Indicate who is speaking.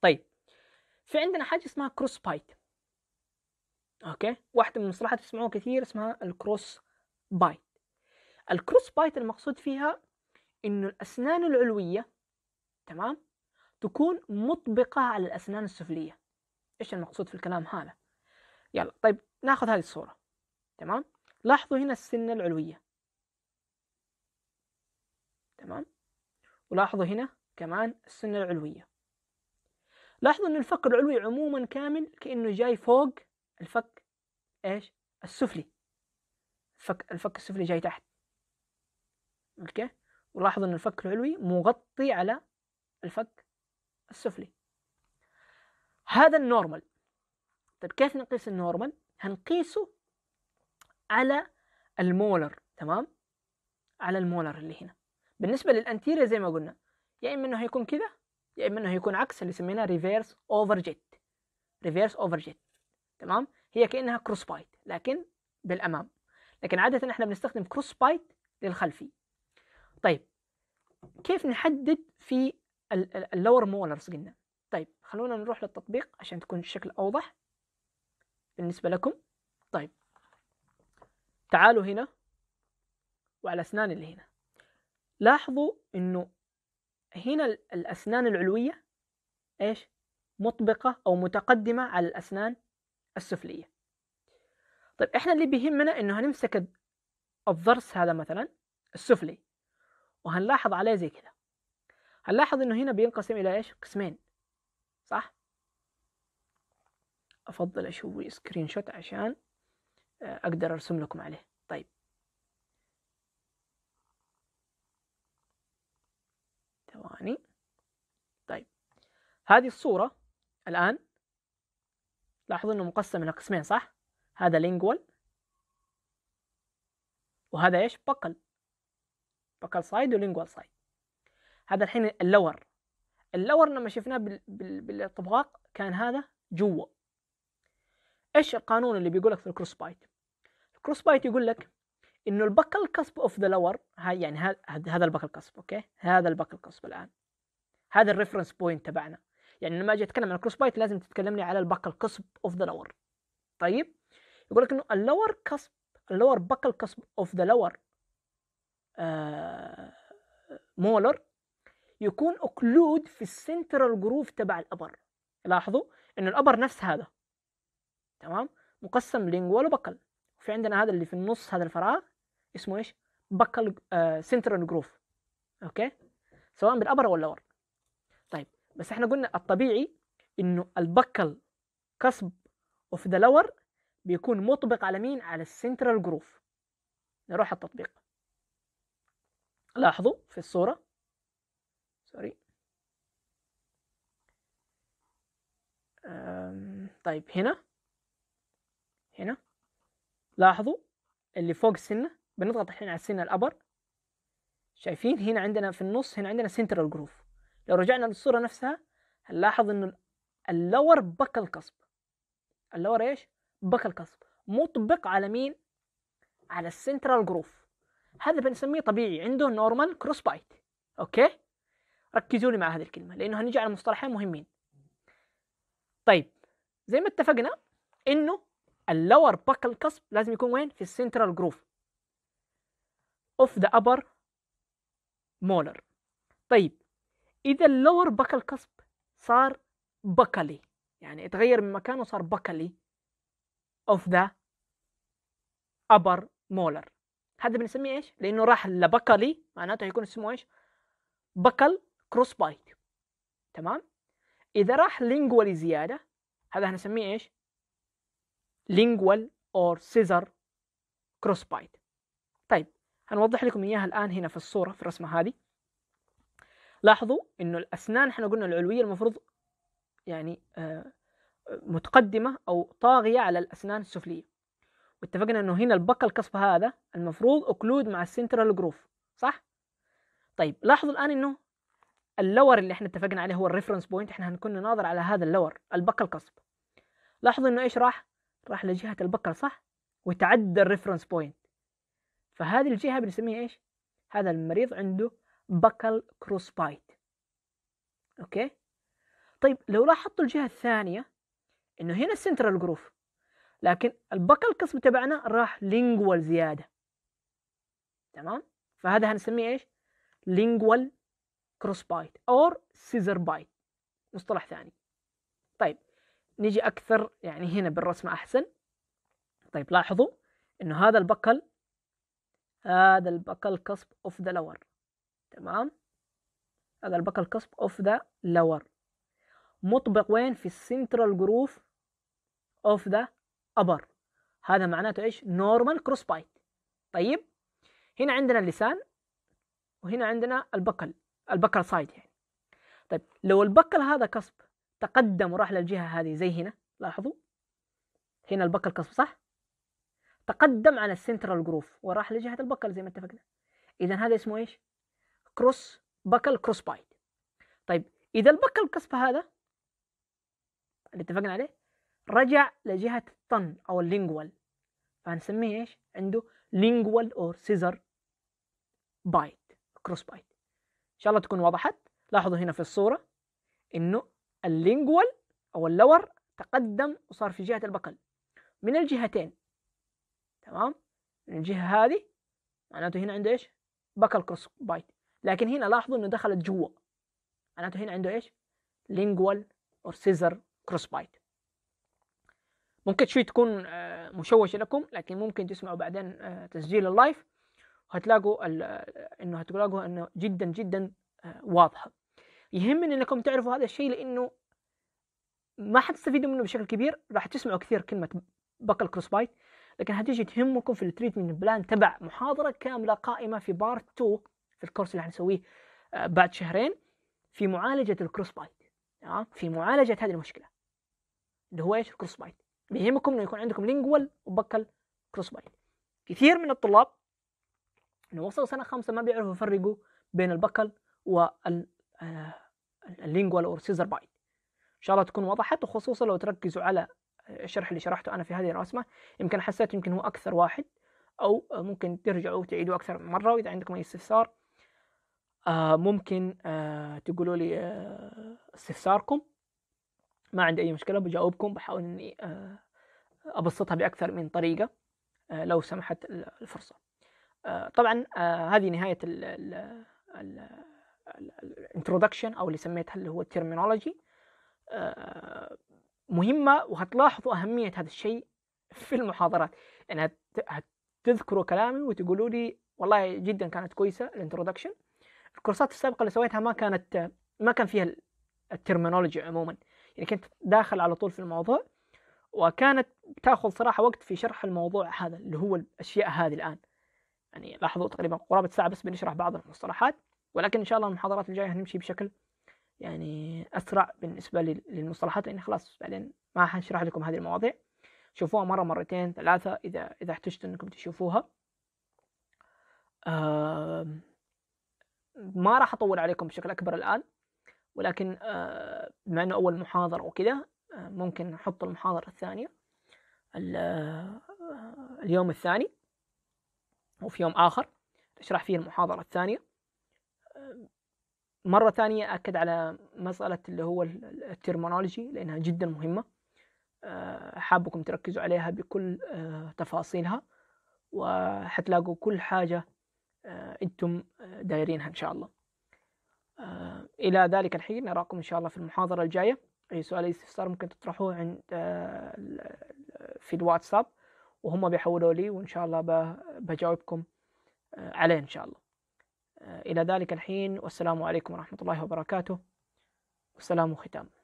Speaker 1: طيب في عندنا حاجه اسمها كروس بايت اوكي واحده من المصطلحات تسمعوها كثير اسمها الكروس بايت الكروس بايت المقصود فيها انه الاسنان العلويه تمام تكون مطبقه على الاسنان السفليه ايش المقصود في الكلام هذا يلا طيب ناخذ هذه الصوره تمام لاحظوا هنا السنه العلويه تمام ولاحظوا هنا كمان السنه العلويه لاحظوا أن الفك العلوي عموما كامل كأنه جاي فوق الفك إيش السفلي الفك الفك السفلي جاي تحت أوكي ولاحظوا أن الفك العلوي مغطي على الفك السفلي هذا النورمال طيب كيف نقيس النورمال هنقيسه على المولر تمام على المولر اللي هنا بالنسبه للانتيريا زي ما قلنا يا اما انه هيكون كذا يا اما انه هيكون عكس اللي سميناه ريفيرس اوفر جيت ريفيرس اوفر جيت تمام هي كانها كروس بايت لكن بالامام لكن عاده احنا بنستخدم كروس بايت للخلفي طيب كيف نحدد في اللور مولرز قلنا طيب خلونا نروح للتطبيق عشان تكون الشكل اوضح بالنسبه لكم طيب تعالوا هنا وعلى اسنان اللي هنا لاحظوا انه هنا الأسنان العلوية إيش مطبقة أو متقدمة على الأسنان السفلية طيب إحنا اللي بيهمنا إنه هنمسك الضرس هذا مثلا السفلي وهنلاحظ عليه زي كذا. هنلاحظ إنه هنا بينقسم إلى إيش قسمين صح أفضل أشوي سكرين شوت عشان آه، أقدر أرسم لكم عليه ثواني طيب هذه الصورة الآن لاحظوا أنه مقسم إلى قسمين صح؟ هذا لينجوال وهذا إيش؟ بقل بقل سايد ولينجوال سايد هذا الحين اللور اللور لما شفناه بالطبغاق كان هذا جوا ايش القانون اللي بيقول لك في الكروس بايت الكروس بايت يقول لك انه البكل كسب اوف ذا لور هاي يعني هذا البكل كسب اوكي هذا البكل كسب الان هذا الريفرنس بوينت تبعنا يعني لما اجي اتكلم عن الكروس بايت لازم تتكلم لي على البكل كسب اوف ذا لور طيب يقول لك انه اللور كسب اللور بكل كسب اوف ذا لور مولر يكون اوكلود في السنترال جروف تبع الابر لاحظوا انه الابر نفس هذا تمام مقسم لينجوال وبقل في عندنا هذا اللي في النص هذا الفراغ اسمه ايش بكال آه سنترال جروف اوكي سواء بالابر ولا ورا طيب بس احنا قلنا الطبيعي انه البكل كسب اوف ذا لور بيكون مطبق على مين على السنترال جروف نروح التطبيق لاحظوا في الصوره سوري طيب هنا هنا لاحظوا اللي فوق السنه بنضغط الحين على السن الابر شايفين هنا عندنا في النص هنا عندنا سنترال جروف لو رجعنا للصورة نفسها هنلاحظ انه اللور بك القصب اللور ايش؟ بك القصب مطبق على مين؟ على السنترال جروف هذا بنسميه طبيعي عنده نورمال كروس بايت اوكي؟ ركزوا لي مع هذه الكلمة لأنه هنيجي على مصطلحين مهمين طيب زي ما اتفقنا انه اللور بك القصب لازم يكون وين؟ في السنترال جروف of the upper molar طيب إذا اللور بكل كسب صار بكلي يعني اتغير من مكانه صار بكلي of the upper molar هذا بنسميه ايش؟ لأنه راح لبكلي معناته هيكون اسمه ايش؟ بكل كروس بايت تمام؟ إذا راح لينجوالي زيادة هذا هنسميه ايش؟ لينجوال أور سيزر كروس بايت طيب هنوضح لكم اياها الان هنا في الصوره في الرسمه هذه لاحظوا انه الاسنان احنا قلنا العلويه المفروض يعني آه، متقدمه او طاغيه على الاسنان السفليه واتفقنا انه هنا البقى القصب هذا المفروض اوكلود مع السنترال جروف صح طيب لاحظوا الان انه اللور اللي احنا اتفقنا عليه هو الريفرنس بوينت احنا هنكون ناظر على هذا اللور البقى القصب لاحظوا انه ايش راح راح لجهه البقر صح وتعدى الريفرنس بوينت فهذه الجهه بنسميها ايش هذا المريض عنده بكل كروسبايت اوكي طيب لو لاحظتوا الجهه الثانيه انه هنا السنترال جروف لكن البكل قسم تبعنا راح لينجوال زياده تمام فهذا هنسميه ايش لينجوال كروس بايت اور سيزر بايت مصطلح ثاني طيب نيجي اكثر يعني هنا بالرسمه احسن طيب لاحظوا انه هذا البكل هذا البقل كسب اوف ذا لور تمام هذا البقل كسب اوف ذا لور مطبق وين في السنترال جروف اوف ذا ابر هذا معناته ايش نورمال كروس بايت طيب هنا عندنا اللسان وهنا عندنا البكل البكل سايد يعني طيب لو البكل هذا كسب تقدم وراح للجهه هذه زي هنا لاحظوا هنا البكل كسب صح تقدم على السنترال جروف وراح لجهه البكل زي ما اتفقنا اذا هذا اسمه ايش كروس بكل كروس بايد طيب اذا البكل كسب هذا اللي اتفقنا عليه رجع لجهه الطن او اللينجوال فهنسميه ايش عنده لينجوال اور سيزر بايت كروس بايت ان شاء الله تكون وضحت لاحظوا هنا في الصوره انه اللينجوال او اللور تقدم وصار في جهه البكل من الجهتين تمام من الجهه هذه معناته هنا عنده ايش بكال كروس بايت لكن هنا لاحظوا انه دخلت جوا معناته هنا عنده ايش لينجوال اور سيزر كروس بايت ممكن شوي تكون آه، مشوشة لكم لكن ممكن تسمعوا بعدين آه، تسجيل اللايف وهتلاقوا آه، انه هتلاقوا انه جدا جدا واضحة يهمني انكم تعرفوا هذا الشيء لانه ما حتستفيدوا منه بشكل كبير راح تسمعوا كثير كلمة بكل كروس بايت لكن هتيجي تهمكم في التريتمنت بلان تبع محاضره كامله قائمه في بارت 2 في الكورس اللي حنسويه آه، بعد شهرين في معالجه الكروس بايت تمام في معالجه هذه المشكله اللي هو ايش الكروس بايت بيهمكم انه يكون عندكم لينجوال وبكل كروس بايت كثير من الطلاب انه وصلوا سنه خمسه ما بيعرفوا يفرقوا بين البكل آه، وال او اور سيزر بايت ان شاء الله تكون وضحت وخصوصا لو تركزوا على الشرح اللي شرحته أنا في هذه الرسمة يمكن حسيت يمكن هو أكثر واحد أو ممكن ترجعوا تعيدوا أكثر من مرة وإذا عندكم أي استفسار آه، ممكن آه، تقولوا لي آه، استفساركم ما عندي أي مشكلة بجاوبكم بحاول إني أبسطها بأكثر من طريقة لو سمحت الفرصة طبعا هذه نهاية الانترودكشن أو اللي سميتها اللي هو الترمينولوجي مهمة وهتلاحظوا أهمية هذا الشيء في المحاضرات يعني هتذكروا كلامي وتقولوا لي والله جدا كانت كويسة الانترودكشن الكورسات السابقة اللي سويتها ما كانت ما كان فيها الترمينولوجي عموما يعني كنت داخل على طول في الموضوع وكانت تاخذ صراحة وقت في شرح الموضوع هذا اللي هو الأشياء هذه الآن يعني لاحظوا تقريبا قرابة ساعة بس بنشرح بعض المصطلحات ولكن إن شاء الله المحاضرات الجاية هنمشي بشكل يعني اسرع بالنسبه للمصطلحات لان خلاص بعدين ما حنشرح لكم هذه المواضيع شوفوها مره مرتين ثلاثه اذا اذا احتجتوا انكم تشوفوها ما راح اطول عليكم بشكل اكبر الان ولكن آه، بما انه اول محاضره وكذا آه، ممكن نحط المحاضره الثانيه آه، اليوم الثاني وفي يوم اخر نشرح فيه المحاضره الثانيه مرة ثانية أكد على مسألة اللي هو الترمونولوجي لأنها جدا مهمة آه، حابكم تركزوا عليها بكل آه، تفاصيلها وحتلاقوا كل حاجة آه، أنتم دايرينها إن شاء الله إلى ذلك الحين نراكم إن شاء الله في المحاضرة الجاية أي سؤال استفسار ممكن تطرحوه عند في الواتساب وهم بيحولوا لي وإن شاء الله بجاوبكم عليه إن شاء الله إلى ذلك الحين والسلام عليكم ورحمة الله وبركاته والسلام ختام